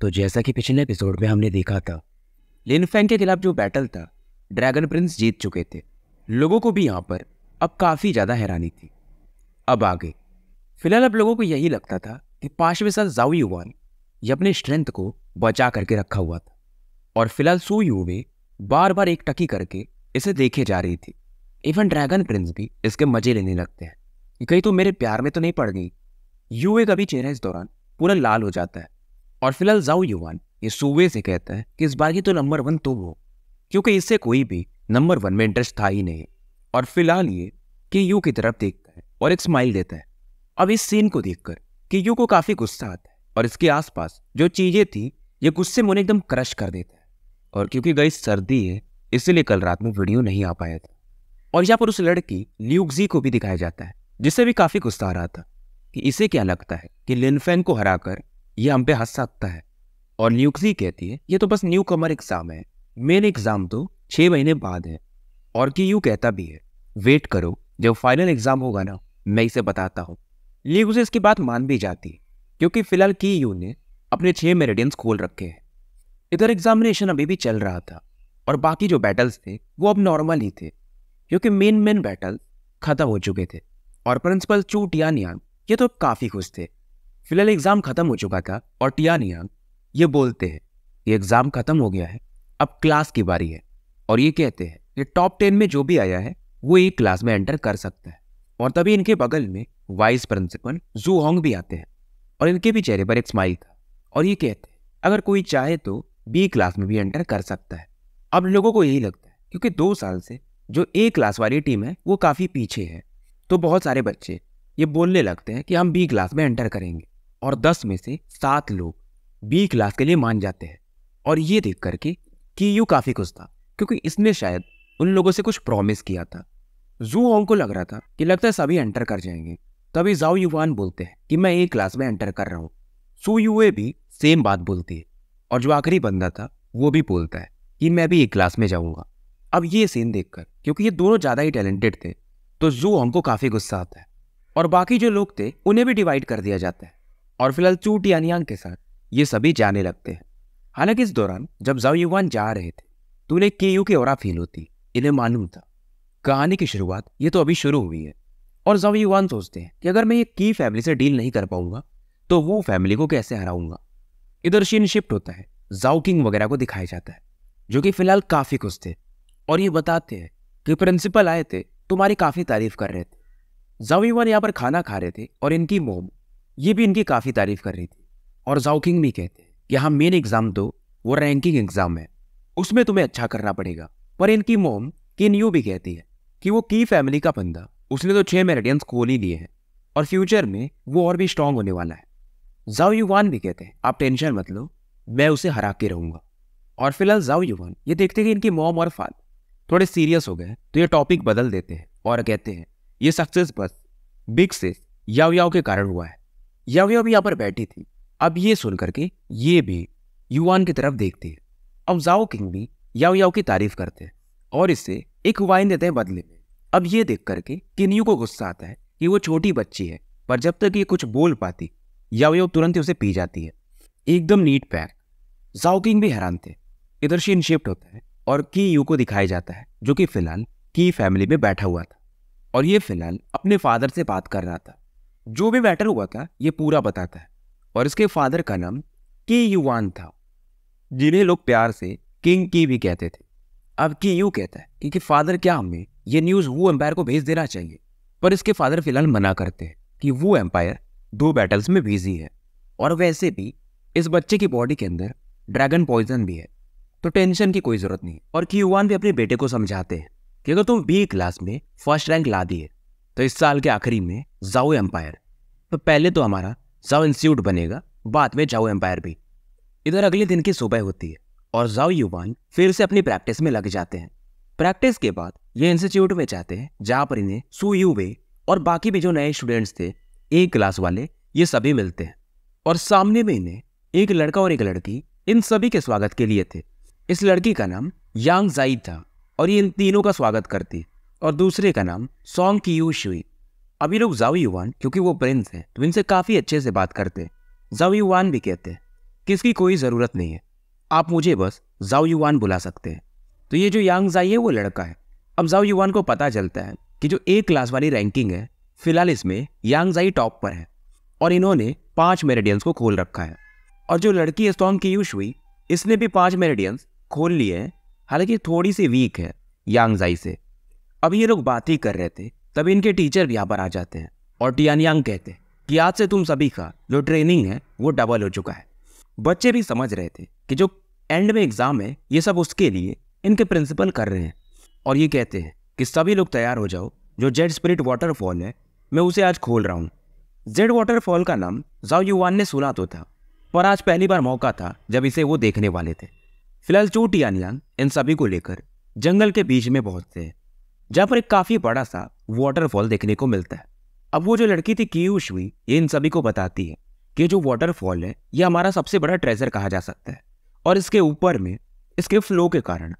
तो जैसा कि पिछले एपिसोड में हमने देखा था लिनफेंग के खिलाफ जो बैटल था ड्रैगन प्रिंस जीत चुके थे लोगों को भी यहाँ पर अब काफ़ी ज़्यादा हैरानी थी अब आगे फिलहाल अब लोगों को यही लगता था कि पांचवें साल जाऊ युवान ये अपने स्ट्रेंथ को बचा करके रखा हुआ था और फिलहाल सू युवे बार बार एक टकी करके इसे देखे जा रही थी इवन ड्रैगन प्रिंस भी इसके मजे लेने लगते हैं कहीं तो मेरे प्यार में तो नहीं पड़ गई यू का भी चेहरा इस दौरान पूरा लाल हो जाता है और फिलहाल जाओ युवान ये सूबे से कहता है कि इस बार की तो नंबर वन तुम हो क्योंकि इससे कोई भी नंबर वन में इंटरेस्ट था ही नहीं और फिलहाल ये कि यू की तरफ देखता है और एक स्माइल देता है अब इस सीन को देखकर कि यू को काफ़ी गुस्सा आता है और इसके आसपास जो चीज़ें थी ये गुस्से में उन्हें एकदम क्रश कर देता है और क्योंकि गई सर्दी है इसलिए कल रात में वीडियो नहीं आ पाया था और यहाँ पर उस लड़की ल्यूगजी को भी दिखाया जाता है जिससे भी काफ़ी गुस्सा आ रहा था कि इसे क्या लगता है कि लिनफेन को हराकर ये हम पे हंस सकता है और न्यूक्सी कहती है ये तो बस न्यू कमर एग्जाम है मेन एग्जाम तो छः महीने बाद है और कि यू कहता भी है वेट करो जब फाइनल एग्जाम होगा ना मैं इसे बताता हूँ लीग इसकी बात मान भी जाती है क्योंकि फिलहाल की यू ने अपने छः मेरेडियंस खोल रखे हैं इधर एग्जामिनेशन अभी भी चल रहा था और बाकी जो बैटल्स थे वो अब नॉर्मल ही थे क्योंकि मेन मेन बैटल ख़त्म हो चुके थे और प्रिंसिपल चूट या यान ये तो काफ़ी खुश थे फिलहाल एग्जाम खत्म हो चुका था और टियानिया ये बोलते हैं ये एग्जाम खत्म हो गया है अब क्लास की बारी है और ये कहते हैं कि टॉप टेन में जो भी आया है वो एक क्लास में एंटर कर सकता है और तभी इनके बगल में वाइस प्रिंसिपल जू होंग भी आते हैं और इनके भी चेहरे पर एक स्माइल था और ये कहते हैं अगर कोई चाहे तो बी क्लास में भी एंटर कर सकता है अब लोगों को यही लगता है क्योंकि दो साल से जो ए क्लास वाली टीम है वो काफ़ी पीछे है तो बहुत सारे बच्चे ये बोलने लगते हैं कि हम बी क्लास में एंटर करेंगे और दस में से सात लोग बी क्लास के लिए मान जाते हैं और ये देख करके कि यू काफ़ी खुश था क्योंकि इसने शायद उन लोगों से कुछ प्रॉमिस किया था जू होंग को लग रहा था कि लगता है सभी एंटर कर जाएंगे तभी जाओ युवान बोलते हैं कि मैं एक क्लास में एंटर कर रहा हूँ सू युए भी सेम बात बोलती है और जो आखिरी बंदा था वो भी बोलता है कि मैं भी एक क्लास में जाऊँगा अब ये सीन देखकर क्योंकि ये दोनों ज़्यादा ही टैलेंटेड थे तो जू होंग को काफ़ी गुस्सा आता है और बाकी जो लोग थे उन्हें भी डिवाइड कर दिया जाता है और फिलहाल चूट अनियांग के साथ ये सभी जाने लगते हैं हालांकि इस दौरान जब जाओ युवान जा रहे थे तो उन्हें के यू की और फील होती इन्हें मालूम था कहानी की शुरुआत ये तो अभी शुरू हुई है और जाओ युवान सोचते हैं कि अगर मैं ये की फैमिली से डील नहीं कर पाऊंगा तो वो फैमिली को कैसे हराऊंगा इधर शीन शिफ्ट होता है जाओ किंग वगैरह को दिखाया जाता है जो कि फिलहाल काफ़ी खुश थे और ये बताते हैं कि प्रिंसिपल आए थे तुम्हारी काफ़ी तारीफ कर रहे थे जाओ युवान यहाँ पर खाना खा रहे थे और इनकी मोम ये भी इनकी काफ़ी तारीफ कर रही थी और जाउकिंग भी कहते हैं कि हाँ मेन एग्ज़ाम दो वो रैंकिंग एग्ज़ाम है उसमें तुम्हें अच्छा करना पड़ेगा पर इनकी मोम किन यू भी कहती है कि वो की फैमिली का बंदा उसने तो छः मेरेडियंस खोल ही लिए हैं और फ्यूचर में वो और भी स्ट्रांग होने वाला है जाओ युवान भी कहते हैं आप टेंशन मत लो मैं उसे हरा के रहूंगा और फिलहाल जाओ युवान ये देखते हैं कि इनकी मोम और फाद थोड़े सीरियस हो गए तो ये टॉपिक बदल देते हैं और कहते हैं ये सक्सेस बस बिग सिस याओ याओ के कारण हुआ है यज्ञ भी यहाँ पर बैठी थी अब ये सुन करके ये भी युवान की तरफ देखती है अब जाओ किंग भी याओ की तारीफ करते हैं और इसे एक वाइन देते हैं बदले में अब ये देख करके किन्यू को गुस्सा आता है कि वो छोटी बच्ची है पर जब तक ये कुछ बोल पाती याओ तुरंत ही उसे पी जाती है एकदम नीट पैक जाओ किंग भी हैरान थे इधर शीन शिफ्ट होता है और की यू को दिखाया जाता है जो कि फिलहाल की फैमिली में बैठा हुआ था और ये फिलहाल अपने फादर से बात कर रहा था जो भी मैटर हुआ था ये पूरा बताता है और इसके फादर का नाम के युवान था जिन्हें लोग प्यार से किंग की भी कहते थे अब के यू कहता है क्योंकि फादर क्या हमें यह न्यूज़ वो एम्पायर को भेज देना चाहिए पर इसके फादर फिलहाल मना करते हैं कि वो एम्पायर दो बैटल्स में बिजी है और वैसे भी इस बच्चे की बॉडी के अंदर ड्रैगन पॉइजन भी है तो टेंशन की कोई ज़रूरत नहीं और युवान भी अपने बेटे को समझाते हैं कि अगर तुम बी क्लास में फर्स्ट रैंक ला दिए तो इस साल के आखिरी में जाओ एम्पायर तो पहले तो हमारा जाओ इंस्टीट्यूट बनेगा बाद में जाओ एम्पायर भी इधर अगले दिन की सुबह होती है और जाओ युवान फिर से अपनी प्रैक्टिस में लग जाते हैं प्रैक्टिस के बाद ये इंस्टीट्यूट में जाते हैं जहाँ पर इन्हें सू यू वे और बाकी भी जो नए स्टूडेंट्स थे एक क्लास वाले ये सभी मिलते हैं और सामने में इन्हें एक लड़का और एक लड़की इन सभी के स्वागत के लिए थे इस लड़की का नाम यांग जाई था और ये इन तीनों का स्वागत करती और दूसरे का नाम सॉन्ग की यू शुई अब ये लोग जाओ युवान क्योंकि वो प्रिंस हैं तो इनसे काफ़ी अच्छे से बात करते हैं जाओ युवान भी कहते हैं कि इसकी कोई ज़रूरत नहीं है आप मुझे बस जाओ युवान बुला सकते हैं तो ये जो यांग जाई है वो लड़का है अब जाओ युवान को पता चलता है कि जो ए क्लास वाली रैंकिंग है फिलहाल इसमें यांग जाई टॉप पर है और इन्होंने पाँच मेरेडियंस को खोल रखा है और जो लड़की है सॉन्ग की यूश हुई इसने भी पाँच मेरेडियंस खोल लिए हैं हालांकि थोड़ी सी वीक है यांग जाई से अब ये लोग बात ही कर रहे थे तभी इनके टीचर भी यहाँ पर आ जाते हैं और टियानियांग कहते हैं कि आज से तुम सभी का जो ट्रेनिंग है वो डबल हो चुका है बच्चे भी समझ रहे थे कि जो एंड में एग्ज़ाम है ये सब उसके लिए इनके प्रिंसिपल कर रहे हैं और ये कहते हैं कि सभी लोग तैयार हो जाओ जो जेड स्प्रिट वाटरफॉल है मैं उसे आज खोल रहा हूँ जेड वाटरफॉल का नाम जाओ युवान ने सुना तो था पर आज पहली बार मौका था जब इसे वो देखने वाले थे फिलहाल चू टियानयांग इन सभी को लेकर जंगल के बीच में पहुंचते हैं जहाँ पर एक काफ़ी बड़ा सा वाटरफॉल देखने को मिलता है अब वो जो लड़की थी कीयूश हुई ये इन सभी को बताती है कि जो वाटरफॉल है ये हमारा सबसे बड़ा ट्रेजर कहा जा सकता है और इसके ऊपर में इसके फ्लो के कारण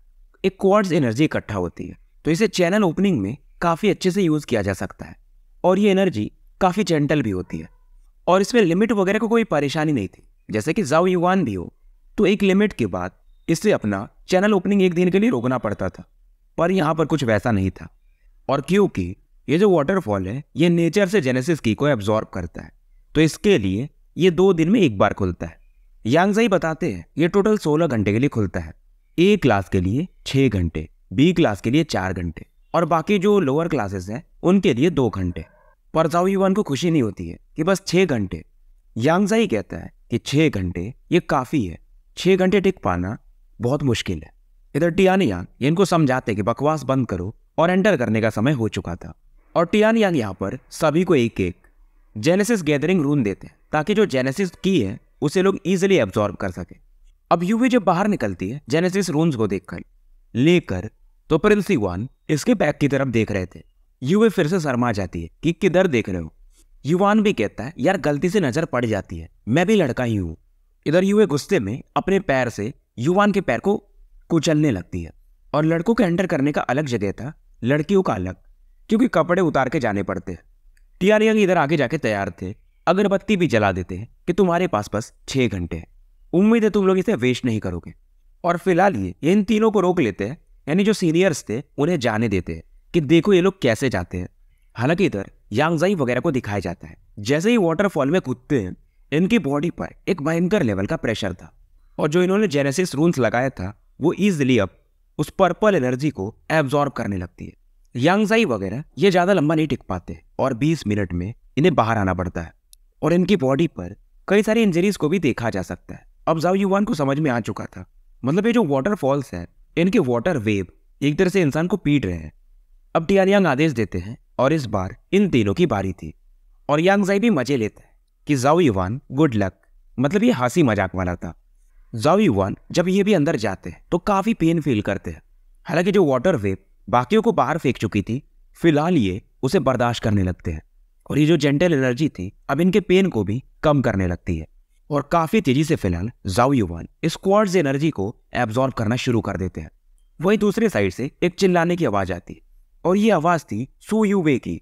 एक क्वार्स एनर्जी इकट्ठा होती है तो इसे चैनल ओपनिंग में काफ़ी अच्छे से यूज़ किया जा सकता है और ये एनर्जी काफ़ी जेंटल भी होती है और इसमें लिमिट वगैरह को कोई परेशानी नहीं थी जैसे कि जाओ युवान भी हो तो एक लिमिट के बाद इसे अपना चैनल ओपनिंग एक दिन के लिए रोकना पड़ता था पर यहाँ पर कुछ वैसा नहीं था और क्योंकि ये जो वाटरफॉल है ये नेचर से जेनेसिस की को एब्जॉर्ब करता है तो इसके लिए ये दो दिन में एक बार खुलता है यांगजाई बताते हैं ये टोटल सोलह घंटे के लिए खुलता है ए क्लास के लिए छः घंटे बी क्लास के लिए चार घंटे और बाकी जो लोअर क्लासेस हैं उनके लिए दो घंटे पर जाओ युवान को खुशी नहीं होती है कि बस छः घंटे यांगजाई कहता है कि छः घंटे ये काफ़ी है छः घंटे टिक पाना बहुत मुश्किल है इधर टियान इनको समझाते कि बकवास बंद करो और एंटर करने का समय हो चुका था और टियान यहाँ पर सभी को एक एक जेनेसिस गैदरिंग रूम देते हैं ताकि जो जेनेसिस की है उसे लोग इजिली एब्जॉर्ब कर सके अब यूवी जब बाहर निकलती है जेनेसिस रूम्स को देखकर लेकर तो प्रिंसी वन इसके बैग की तरफ देख रहे थे यूवी फिर से शर्मा जाती है कि किधर देख रहे हो युवान भी कहता है यार गलती से नज़र पड़ जाती है मैं भी लड़का ही हूँ इधर युवे गुस्से में अपने पैर से युवान के पैर को कुचलने लगती है और लड़कों के एंटर करने का अलग जगह था लड़कियों का अलग क्योंकि कपड़े उतार के जाने पड़ते हैं यंग इधर आगे जाके तैयार थे अगरबत्ती भी जला देते हैं कि तुम्हारे पास बस छः घंटे हैं उम्मीद है तुम लोग इसे वेस्ट नहीं करोगे और फिलहाल ये इन तीनों को रोक लेते हैं यानी जो सीनियर्स थे उन्हें जाने देते हैं कि देखो ये लोग कैसे जाते हैं हालांकि इधर यांगजाई वगैरह को दिखाया जाता है जैसे ही वाटरफॉल में कूदते हैं इनकी बॉडी पर एक भयंकर लेवल का प्रेशर था और जो इन्होंने जेनेसिस रूल्स लगाया था वो ईजिली अब उस पर्पल एनर्जी को एब्जॉर्ब करने लगती है यांगजाई वगैरह ये ज़्यादा लंबा नहीं टिक पाते और 20 मिनट में इन्हें बाहर आना पड़ता है और इनकी बॉडी पर कई सारी इंजरीज को भी देखा जा सकता है अब जाओ युवान को समझ में आ चुका था मतलब ये जो वाटरफॉल्स है इनके वाटर वेव एक तरह से इंसान को पीट रहे हैं अब टियानियांग आदेश देते हैं और इस बार इन तीनों की बारी थी और यांगजाई भी मजे लेते हैं कि जाओ युवान गुड लक मतलब ये हंसी मजाक वाला था जावी वन जब ये भी अंदर जाते हैं तो काफ़ी पेन फील करते हैं हालांकि जो वाटर वेव बाकियों को बाहर फेंक चुकी थी फिलहाल ये उसे बर्दाश्त करने लगते हैं और ये जो जेंटल एनर्जी थी अब इनके पेन को भी कम करने लगती है और काफ़ी तेजी से फिलहाल जाओयुवान स्क्वाड्स एनर्जी को एब्जॉर्ब करना शुरू कर देते हैं वहीं दूसरे साइड से एक चिल्लाने की आवाज़ आती है और ये आवाज़ थी यू यूवे की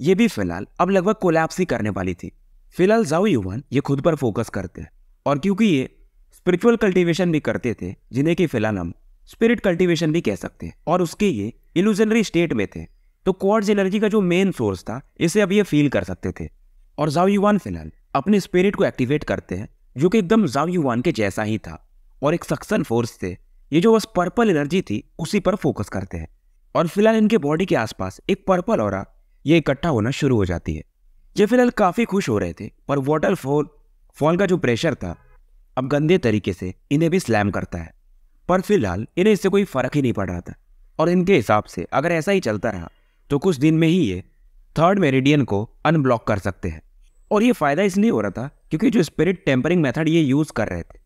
ये भी फिलहाल अब लगभग कोलैप्स ही करने वाली थी फिलहाल जाओयुवान ये खुद पर फोकस करते हैं और क्योंकि ये स्पिरिचुअल कल्टीवेशन भी करते थे जिन्हें कि फिलहाल हम स्पिरिट कल्टीवेशन भी कह सकते हैं और उसके ये इल्यूजनरी स्टेट में थे तो क्वार्ट्ज एनर्जी का जो मेन सोर्स था इसे अब ये फील कर सकते थे और जाव युवान फिलहाल अपने स्पिरिट को एक्टिवेट करते हैं जो कि एकदम जाव युवान के जैसा ही था और एक सक्सन फोर्स थे ये जो बस पर्पल एनर्जी थी उसी पर फोकस करते हैं और फिलहाल इनके बॉडी के आसपास एक पर्पल और ये इकट्ठा होना शुरू हो जाती है ये फिलहाल काफ़ी खुश हो रहे थे पर वाटर फॉल फॉल का जो प्रेशर था अब गंदे तरीके से इन्हें भी स्लैम करता है पर फिलहाल इन्हें इससे कोई फ़र्क ही नहीं पड़ रहा था और इनके हिसाब से अगर ऐसा ही चलता रहा तो कुछ दिन में ही ये थर्ड मेरिडियन को अनब्लॉक कर सकते हैं और ये फ़ायदा इसलिए हो रहा था क्योंकि जो स्पिरिट टेम्परिंग मेथड ये यूज़ कर रहे थे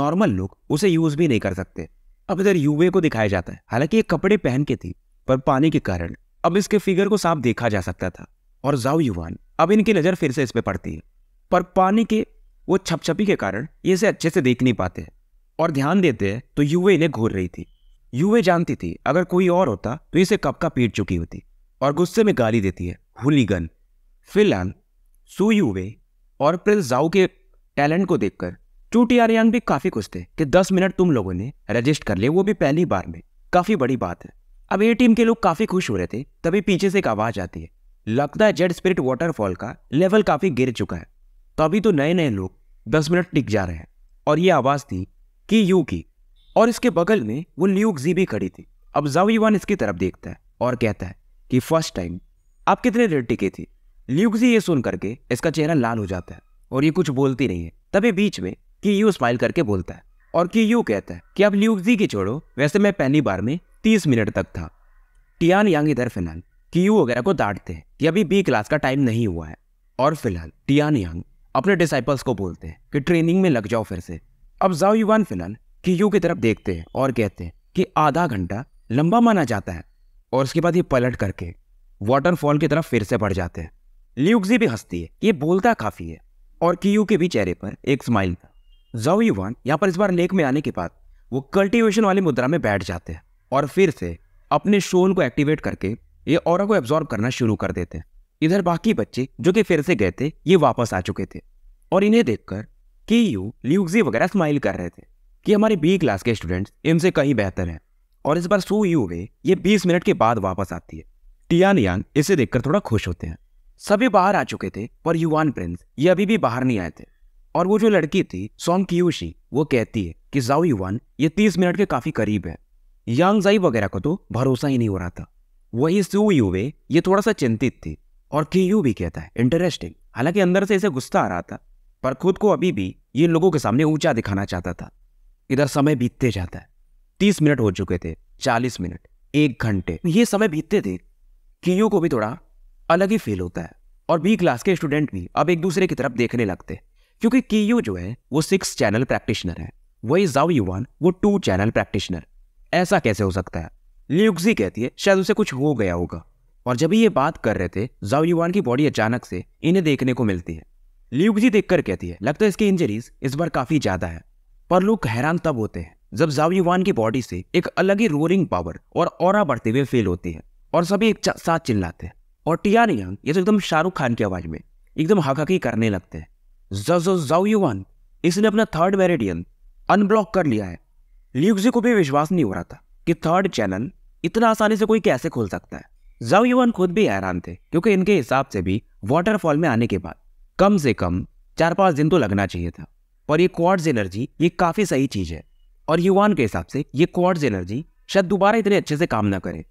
नॉर्मल लोग उसे यूज़ भी नहीं कर सकते अब इधर यूवे को दिखाया जाता है हालांकि ये कपड़े पहन के थी पर पानी के कारण अब इसके फिगर को साफ देखा जा सकता था और जाऊ युवान अब इनकी नज़र फिर से इस पर पड़ती है पर पानी के वो छपछपी के कारण ये इसे अच्छे से देख नहीं पाते और ध्यान देते हैं तो युवे इन्हें घूर रही थी युवे जानती थी अगर कोई और होता तो इसे कब का पीट चुकी होती और गुस्से में गाली देती है हुलीगन फिलहाल सू यूवे और प्रिंस जाओ के टैलेंट को देखकर चूटी आर भी काफ़ी खुश थे कि दस मिनट तुम लोगों ने रजिस्ट कर लिए वो भी पहली बार में काफ़ी बड़ी बात है अब ए टीम के लोग काफ़ी खुश हो रहे थे तभी पीछे से एक आवाज़ आती है लगता है जेड स्पिरिट वाटरफॉल का लेवल काफ़ी गिर चुका है तभी तो नए नए लोग दस मिनट टिक जा रहे हैं और ये आवाज़ थी कि यू की और इसके बगल में वो ल्यूक जी भी खड़ी थी अब जावीवान इसकी तरफ देखता है और कहता है कि फर्स्ट टाइम आप कितने देर टिके थे ल्यूक जी ये सुन करके इसका चेहरा लाल हो जाता है और ये कुछ बोलती नहीं है तभी बीच में कि यू स्माइल करके बोलता है और कि यू कहता है कि आप ल्यूक जी की छोड़ो वैसे मैं पहली बार में तीस मिनट तक था टियान यांग इधर फिलहाल कि यू वगैरह को डांटते हैं कि अभी बी क्लास का टाइम नहीं हुआ है और फिलहाल टियान यांग अपने डिसाइपल्स को बोलते हैं कि ट्रेनिंग में लग जाओ फिर से अब जाओ युवान फिलहाल की यू की तरफ देखते हैं और कहते हैं कि आधा घंटा लंबा माना जाता है और उसके बाद ये पलट करके वाटरफॉल की तरफ फिर से बढ़ जाते हैं ल्यूक्जी भी हंसती है ये बोलता काफ़ी है और कीयू के भी चेहरे पर एक स्माइल था जाओ युवान यहाँ पर इस बार लेक में आने के बाद वो कल्टिवेशन वाली मुद्रा में बैठ जाते हैं और फिर से अपने शोल को एक्टिवेट करके ये और को एब्जॉर्ब करना शुरू कर देते हैं इधर बाकी बच्चे जो कि फिर से गए थे ये वापस आ चुके थे और इन्हें देखकर के यू ल्यूगजी वगैरह स्माइल कर रहे थे कि हमारे बी क्लास के स्टूडेंट्स इनसे कहीं बेहतर हैं और इस बार सू यू वे ये बीस मिनट के बाद वापस आती है टियान यांग इसे देखकर थोड़ा खुश होते हैं सभी बाहर आ चुके थे पर युवान प्रिंस ये अभी भी बाहर नहीं आए थे और वो जो लड़की थी सोंग कियूशी वो कहती है कि जाओ युवान ये तीस मिनट के काफ़ी करीब है यांग जाई वगैरह को तो भरोसा ही नहीं हो रहा था वही सू यूवे ये थोड़ा सा चिंतित थी और के यू भी कहता है इंटरेस्टिंग हालांकि अंदर से इसे गुस्सा आ रहा था पर खुद को अभी भी ये लोगों के सामने ऊंचा दिखाना चाहता था इधर समय बीतते जाता है तीस मिनट हो चुके थे चालीस मिनट एक घंटे ये समय बीतते थे केयू को भी थोड़ा अलग ही फील होता है और बी क्लास के स्टूडेंट भी अब एक दूसरे की तरफ देखने लगते क्योंकि केयू जो है वो सिक्स चैनल प्रैक्टिशनर है वही जाओ युवान वो टू चैनल प्रैक्टिशनर ऐसा कैसे हो सकता है ल्यूक्सी कहती है शायद उसे कुछ हो गया होगा और जब ये बात कर रहे थे जाओ युवान की बॉडी अचानक से इन्हें देखने को मिलती है ल्यूक जी देखकर कहती है लगता है इसकी इंजरीज इस बार काफ़ी ज़्यादा है पर लोग हैरान तब होते हैं जब जाओ युवान की बॉडी से एक अलग ही रोरिंग पावर और और बढ़ते हुए फील होती है और सभी एक साथ चिल्लाते हैं और टियान यंग ये तो एकदम शाहरुख खान की आवाज़ में एकदम हकाकी करने लगते हैं जाओ युवान इसने अपना थर्ड मेरेडियन अनब्लॉक कर लिया है ल्यूक जी को भी विश्वास नहीं हो रहा था कि थर्ड चैनल इतना आसानी से कोई कैसे खोल सकता है जाओ युवान खुद भी हैरान थे क्योंकि इनके हिसाब से भी वाटरफॉल में आने के बाद कम से कम चार पाँच दिन तो लगना चाहिए था और ये क्वार्ट्ज एनर्जी ये काफ़ी सही चीज़ है और युवान के हिसाब से ये क्वार्ट्ज एनर्जी शायद दोबारा इतने अच्छे से काम ना करे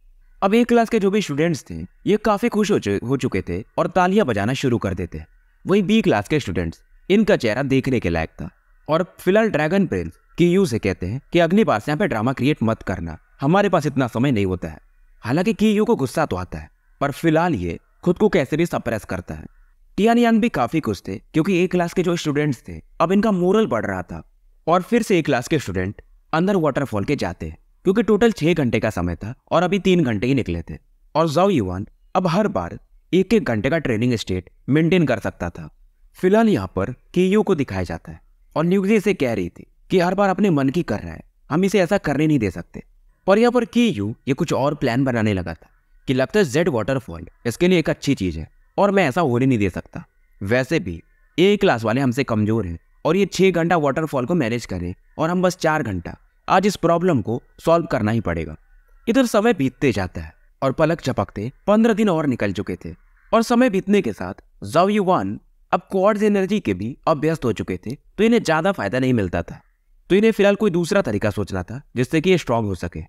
अब एक क्लास के जो भी स्टूडेंट्स थे ये काफ़ी खुश हो, हो चुके थे और तालियां बजाना शुरू कर देते वही बी क्लास के स्टूडेंट्स इनका चेहरा देखने के लायक था और फिलहाल ड्रैगन प्रिंस की यू से कहते हैं कि अगली बार से यहाँ पे ड्रामा क्रिएट मत करना हमारे पास इतना समय नहीं होता है हालांकि की को गुस्सा तो आता है पर फिलहाल ये खुद को कैसे भी सप्रेस करता है टियान यांग भी काफ़ी खुश थे क्योंकि एक क्लास के जो स्टूडेंट्स थे अब इनका मोरल बढ़ रहा था और फिर से एक क्लास के स्टूडेंट अंदर वाटरफॉल के जाते हैं क्योंकि टोटल छह घंटे का समय था और अभी तीन घंटे ही निकले थे और जाओ युवान अब हर बार एक एक घंटे का ट्रेनिंग स्टेट मेंटेन कर सकता था फिलहाल यहाँ पर के को दिखाया जाता है और न्यूजी इसे कह रही थी कि हर बार अपने मन की कर रहा है हम इसे ऐसा करने नहीं दे सकते पर यहाँ पर की यू ये कुछ और प्लान बनाने लगा था कि लगता है जेड वाटरफॉल इसके लिए एक अच्छी चीज़ है और मैं ऐसा होने नहीं दे सकता वैसे भी ए क्लास वाले हमसे कमज़ोर हैं और ये छह घंटा वाटरफॉल को मैनेज करें और हम बस चार घंटा आज इस प्रॉब्लम को सॉल्व करना ही पड़ेगा इधर समय बीतते जाता है और पलक चपकते पंद्रह दिन और निकल चुके थे और समय बीतने के साथ जव यू वन अब क्वार्ड्स एनर्जी के भी अभ्यस्त हो चुके थे तो इन्हें ज़्यादा फायदा नहीं मिलता था तो इन्हें फिलहाल कोई दूसरा तरीका सोचना था जिससे कि ये स्ट्रांग हो सके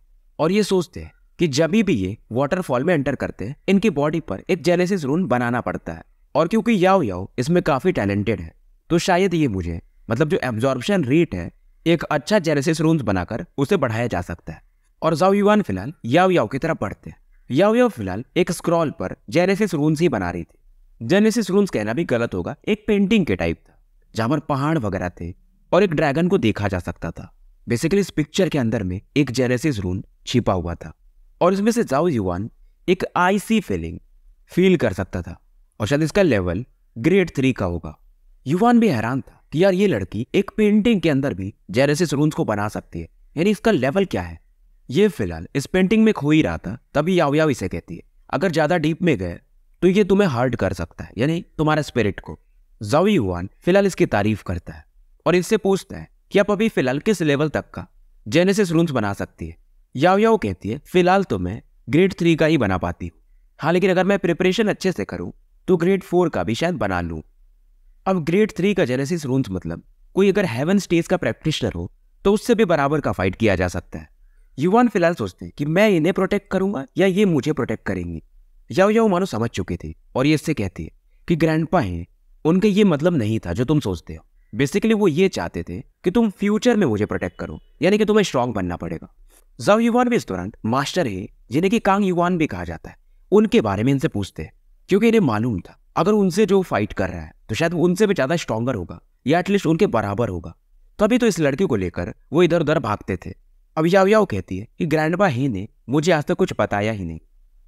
और ये सोचते हैं कि जब भी ये वाटरफॉल में एंटर करते हैं इनकी बॉडी पर एक जेनेसिस रून बनाना पड़ता है और क्योंकि याओ याओ इसमें काफ़ी टैलेंटेड है तो शायद ये मुझे मतलब जो एब्जॉर्बेशन रेट है एक अच्छा जेनेसिस रून बनाकर उसे बढ़ाया जा सकता है और जाओ युवान फिलहाल याओ याओ की तरफ बढ़ते हैं याओ याओ फिलहाल एक स्क्रॉल पर जेनेसिस रून्स ही बना रही थी जेनेसिस रून्स कहना भी गलत होगा एक पेंटिंग के टाइप था जहां पर पहाड़ वगैरह थे और एक ड्रैगन को देखा जा सकता था बेसिकली इस पिक्चर के अंदर में एक जेनेसिस रून छिपा हुआ था और इसमें से जाओ युवान एक आईसी फीलिंग फील कर सकता था और शायद इसका लेवल ग्रेड थ्री का होगा युवान भी हैरान था कि यार ये लड़की एक पेंटिंग के अंदर भी जेनेसिस रून को बना सकती है यानी इसका लेवल क्या है ये फिलहाल इस पेंटिंग में खो ही रहा था तभी याव याव इसे कहती है अगर ज़्यादा डीप में गए तो ये तुम्हें हर्ट कर सकता है यानी तुम्हारा स्पिरिट को जावी युवान फिलहाल इसकी तारीफ करता है और इससे पूछता है कि आप अभी फिलहाल किस लेवल तक का जेनेसिस रूम्स बना सकती है याव याव कहती है फिलहाल तो मैं ग्रेड थ्री का ही बना पाती हूँ हाँ लेकिन अगर मैं प्रिपरेशन अच्छे से करूँ तो ग्रेड फोर का भी शायद बना लूँ अब ग्रेड थ्री का जेनेसिस रूम्स मतलब कोई अगर हेवन स्टेज का प्रैक्टिशनर हो तो उससे भी बराबर का फाइट किया जा सकता है युवान फिलहाल सोचते हैं कि मैं इन्हें प्रोटेक्ट करूंगा या ये मुझे प्रोटेक्ट करेंगी याओ याओ मानो समझ चुके थे और ये इससे कहती है कि ग्रैंडपा हैं उनका ये मतलब नहीं था जो तुम सोचते हो बेसिकली वो ये चाहते थे कि तुम फ्यूचर में मुझे प्रोटेक्ट करो यानी कि तुम्हें स्ट्रांग बनना पड़ेगा जब युवान भी इस दौरान मास्टर है जिन्हें कि कांग युवान भी कहा जाता है उनके बारे में इनसे पूछते हैं क्योंकि इन्हें मालूम था अगर उनसे जो फाइट कर रहा है तो शायद उनसे भी ज़्यादा स्ट्रॉगर होगा या एटलीस्ट उनके बराबर होगा तभी तो इस लड़की को लेकर वो इधर उधर भागते थे अब याव कहती है कि ग्रैंडबा ही ने मुझे आज तक कुछ बताया ही नहीं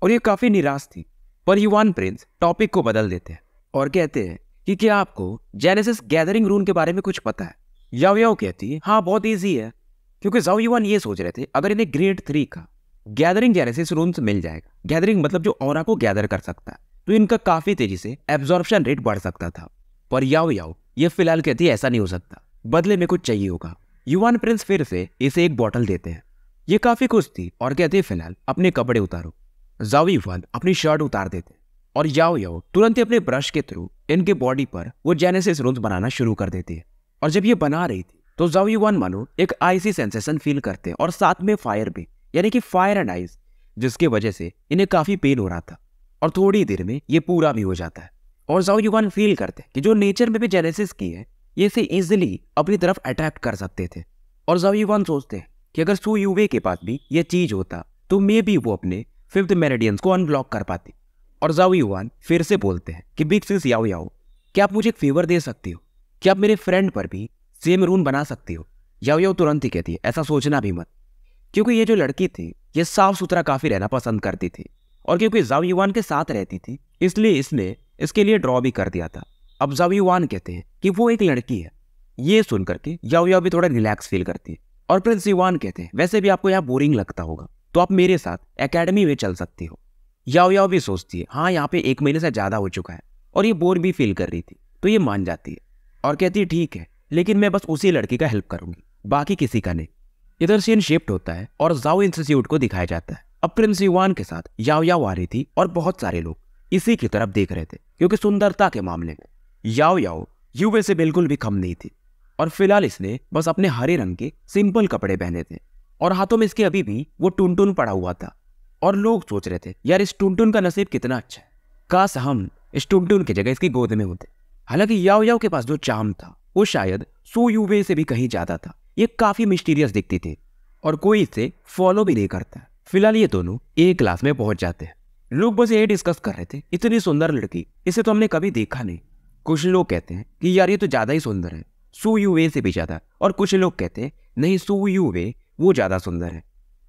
और ये काफ़ी निराश थी पर युवान प्रिंस टॉपिक को बदल देते हैं और कहते हैं कि क्या आपको जेनेसिस गैदरिंग रून के बारे में कुछ पता है याव याव कहती है हाँ बहुत ईजी है क्योंकि जाओ युवान ये सोच रहे थे अगर इन्हें ग्रेड थ्री का गैदरिंग जेनेसिस रून मिल जाएगा गैदरिंग मतलब जो और को गैदर कर सकता है तो इनका काफ़ी तेजी से एब्जॉर्बन रेट बढ़ सकता था पर याव याव ये फिलहाल कहती है ऐसा नहीं हो सकता बदले में कुछ चाहिए होगा युवान प्रिंस फिर से इसे एक बॉटल देते हैं ये काफ़ी खुश थी और है फिलहाल अपने कपड़े उतारो जावी युवान अपनी शर्ट उतार देते और याओ याओ तुरंत ही अपने ब्रश के थ्रू इनके बॉडी पर वो जेनेसिस रुंद बनाना शुरू कर देती है और जब ये बना रही थी तो जावी वन मानो एक आइसी सेंसेशन फील करते हैं और साथ में फायर भी यानी कि फायर एंड आइस जिसके वजह से इन्हें काफ़ी पेन हो रहा था और थोड़ी देर में ये पूरा भी हो जाता है और जाओ वन फील करते हैं कि जो नेचर में भी जेनेसिस की है ये इसे ईजिली अपनी तरफ अट्रैक्ट कर सकते थे और जाओ वन सोचते हैं कि अगर सू यूवे के पास भी ये चीज़ होता तो मे बी वो अपने फिफ्थ मेरेडियंस को अनब्लॉक कर पाती और जाओ युवान फिर से बोलते हैं कि बिग सिंस याओ याओ क्या आप मुझे एक फेवर दे सकती हो क्या आप मेरे फ्रेंड पर भी सेम रून बना सकती हो याओ याओ तुरंत ही कहती है ऐसा सोचना भी मत क्योंकि ये जो लड़की थी ये साफ सुथरा काफ़ी रहना पसंद करती थी और क्योंकि जाओ युवान के साथ रहती थी इसलिए इसने इसके लिए ड्रॉ भी कर दिया था अब जाओ युवान कहते हैं कि वो एक लड़की है ये सुन करके याओ याओ भी थोड़ा रिलैक्स फील करती है और प्रिंस युवान कहते हैं वैसे भी आपको यहाँ बोरिंग लगता होगा तो आप मेरे साथ एकेडमी में चल सकती हो याओ याओ भी सोचती है हाँ यहाँ पे एक महीने से ज़्यादा हो चुका है और ये बोर भी फील कर रही थी तो ये मान जाती है और कहती है ठीक है लेकिन मैं बस उसी लड़की का हेल्प करूंगी बाकी किसी का नहीं इधर सीन शिफ्ट होता है और जाओ इंस्टीट्यूट को दिखाया जाता है अब प्रिंस युवान के साथ याओ याओ आ रही थी और बहुत सारे लोग इसी की तरफ देख रहे थे क्योंकि सुंदरता के मामले में याओ याओ युवे से बिल्कुल भी कम नहीं थी और फिलहाल इसने बस अपने हरे रंग के सिंपल कपड़े पहने थे और हाथों में इसके अभी भी वो टून टून पड़ा हुआ था और लोग सोच रहे थे यार इस टुनटुन का नसीब कितना अच्छा है काश हम इस टुनटुन की जगह इसकी गोद में होते हालांकि याओ याओ के पास जो चाम था वो शायद सो यूवे से भी कहीं ज़्यादा था ये काफ़ी मिस्टीरियस दिखती थी और कोई इसे फॉलो भी नहीं करता फिलहाल ये दोनों एक क्लास में पहुंच जाते हैं लोग बस ये डिस्कस कर रहे थे इतनी सुंदर लड़की इसे तो हमने कभी देखा नहीं कुछ लोग कहते हैं कि यार ये तो ज़्यादा ही सुंदर है सू यू वे से भी ज़्यादा और कुछ लोग कहते हैं नहीं सू यू वे वो ज़्यादा सुंदर है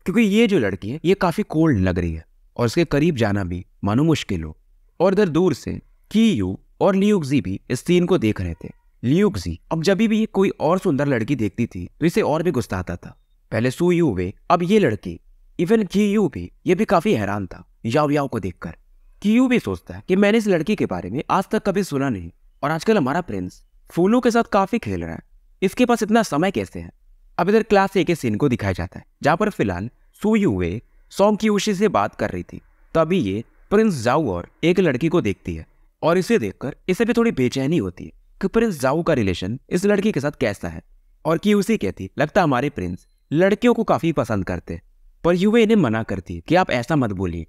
क्योंकि ये जो लड़की है ये काफ़ी कोल्ड लग रही है और उसके करीब जाना भी मानो मुश्किल हो और इधर दूर से की यू और लियुक्जी भी इस सीन को देख रहे थे लियुक्जी अब जब भी ये कोई और सुंदर लड़की देखती थी तो इसे और भी गुस्सा आता था पहले सू यू वे अब ये लड़की इवन की यू भी ये भी काफ़ी हैरान था याव याव को देखकर की यू भी सोचता है कि मैंने इस लड़की के बारे में आज तक कभी सुना नहीं और आजकल हमारा प्रिंस फूलों के साथ काफ़ी खेल रहा है इसके पास इतना समय कैसे है अब इधर क्लास ए के सीन को दिखाया जाता है जहाँ पर फिलहाल सुई हुए सॉन्ग की उशी से बात कर रही थी तभी ये प्रिंस जाऊ और एक लड़की को देखती है और इसे देखकर इसे भी थोड़ी बेचैनी होती है कि प्रिंस जाऊ का रिलेशन इस लड़की के साथ कैसा है और की उसी कहती लगता हमारे प्रिंस लड़कियों को काफ़ी पसंद करते पर युवे इन्हें मना करती कि आप ऐसा मत बोलिए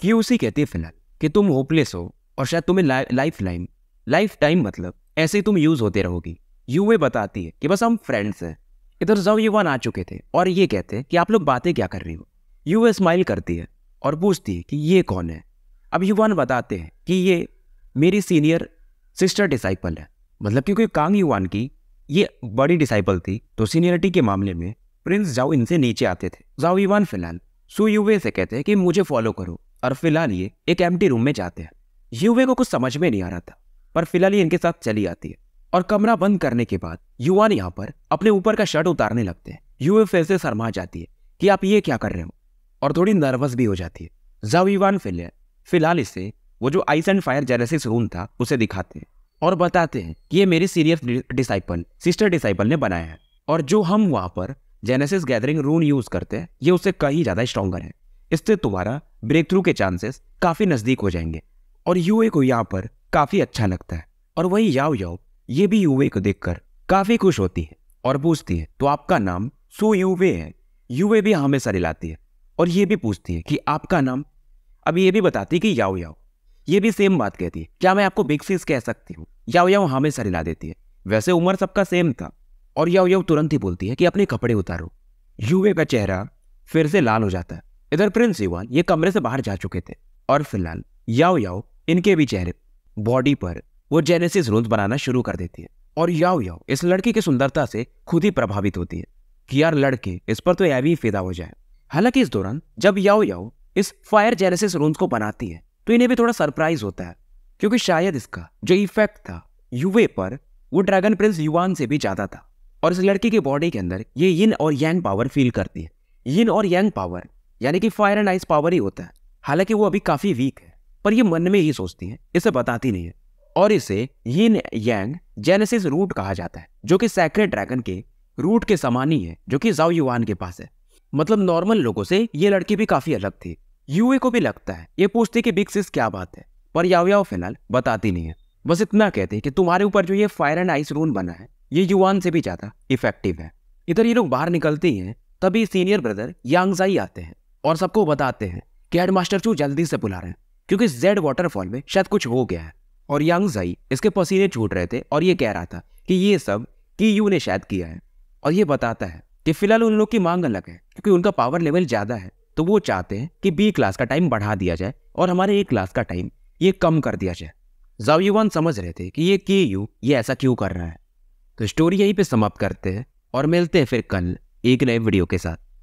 कि उसी कहती है फिलहाल कि तुम होपलेस हो और शायद तुम्हें लाइफ लाइन लाइफ टाइम मतलब ऐसे ही तुम यूज़ होते रहोगी युवे बताती है कि बस हम फ्रेंड्स हैं इधर युवान आ चुके थे और ये कहते कि आप लोग बातें क्या कर रही हो युवा स्माइल करती है और पूछती है कि ये कौन है अब युवान बताते हैं कि ये मेरी सीनियर सिस्टर डिसाइपल है मतलब क्योंकि कांग युवान की ये बड़ी डिसाइपल थी तो सीनियरिटी के मामले में प्रिंस जाओ इनसे नीचे आते थे जाओ युवान फिलहाल सो युवे से कहते हैं कि मुझे फॉलो करो और फिलहाल ये एक एम्प्टी रूम में जाते हैं युवे को कुछ समझ में नहीं आ रहा था पर फिलहाल ये इनके साथ चली आती है और कमरा बंद करने के बाद युवान यहाँ पर अपने ऊपर का शर्ट उतारने लगते हैं युवा फिर से शर्मा जाती है कि आप ये क्या कर रहे हो और थोड़ी नर्वस भी हो जाती है जब युवान फिलहाल फिलहाल इसे वो जो ice and fire genesis rune था उसे दिखाते हैं और बताते हैं कि ये मेरी सीरियस डिसाइपल सिस्टर डिसाइपल ने बनाया है और जो हम वहाँ पर जेनेसिस गैदरिंग रूम यूज़ करते हैं ये उससे कहीं ज़्यादा स्ट्रॉन्गर है इससे तुम्हारा ब्रेक थ्रू के चांसेस काफ़ी नज़दीक हो जाएंगे और यूए को यहाँ पर काफ़ी अच्छा लगता है और वही याव याव ये भी यूवे को देखकर काफी खुश होती है और पूछती है तो आपका नाम सो यूवे है यूवे भी हमेशा हाँ रिलाती है और ये भी पूछती है कि आपका नाम अब ये भी बताती है कि याओ याओ ये भी सेम बात कहती है क्या मैं आपको बिग सिक्स कह सकती हूँ याओ याओ हमेशा हाँ रिला देती है वैसे उम्र सबका सेम था और याओ याओ तुरंत ही बोलती है कि अपने कपड़े उतारो यूवे का चेहरा फिर से लाल हो जाता है इधर प्रिंस युवान ये कमरे से बाहर जा चुके थे और फिलहाल याओ याओ इनके भी चेहरे बॉडी पर वो जेनेसिस रुंद बनाना शुरू कर देती है और याओ याओ इस लड़की की सुंदरता से खुद ही प्रभावित होती है कि यार लड़के इस पर तो ऐवी फिदा हो जाए हालांकि इस दौरान जब याओ याओ इस फायर जेनेसिस रूंद को बनाती है तो इन्हें भी थोड़ा सरप्राइज होता है क्योंकि शायद इसका जो इफेक्ट था युवे पर वो ड्रैगन प्रिंस युवान से भी ज़्यादा था और इस लड़की की बॉडी के अंदर ये यिन और यंग पावर फील करती है यिन और यंग पावर यानी कि फायर एंड आइस पावर ही होता है हालांकि वो अभी काफ़ी वीक है पर ये मन में ही सोचती है इसे बताती नहीं है और इसे यिन यांग जेनेसिस रूट कहा जाता है जो कि सैक्रेड ड्रैगन के रूट के समान ही है जो कि जाओ युवान के पास है मतलब नॉर्मल लोगों से ये लड़की भी काफी अलग थी यूए को भी लगता है ये पूछती कि बिग सिस क्या बात है पर याओ फिलहाल बताती नहीं है बस इतना कहते हैं कि तुम्हारे ऊपर जो ये फायर एंड आइस रून बना है ये युवान से भी ज़्यादा इफेक्टिव है इधर ये लोग बाहर निकलते है हैं तभी सीनियर ब्रदर यांगजाई आते हैं और सबको बताते हैं कि हेडमास्टर चू जल्दी से बुला रहे हैं क्योंकि जेड वाटरफॉल में शायद कुछ हो गया है और जई इसके पसीने छूट रहे थे और ये कह रहा था कि ये सब की यू ने शायद किया है और ये बताता है कि फिलहाल उन लोग की मांग अलग है क्योंकि उनका पावर लेवल ज़्यादा है तो वो चाहते हैं कि बी क्लास का टाइम बढ़ा दिया जाए और हमारे ए क्लास का टाइम ये कम कर दिया जाए युवान समझ रहे थे कि ये के यू ये ऐसा क्यों कर रहा है तो स्टोरी यहीं पे समाप्त करते हैं और मिलते हैं फिर कल एक नए वीडियो के साथ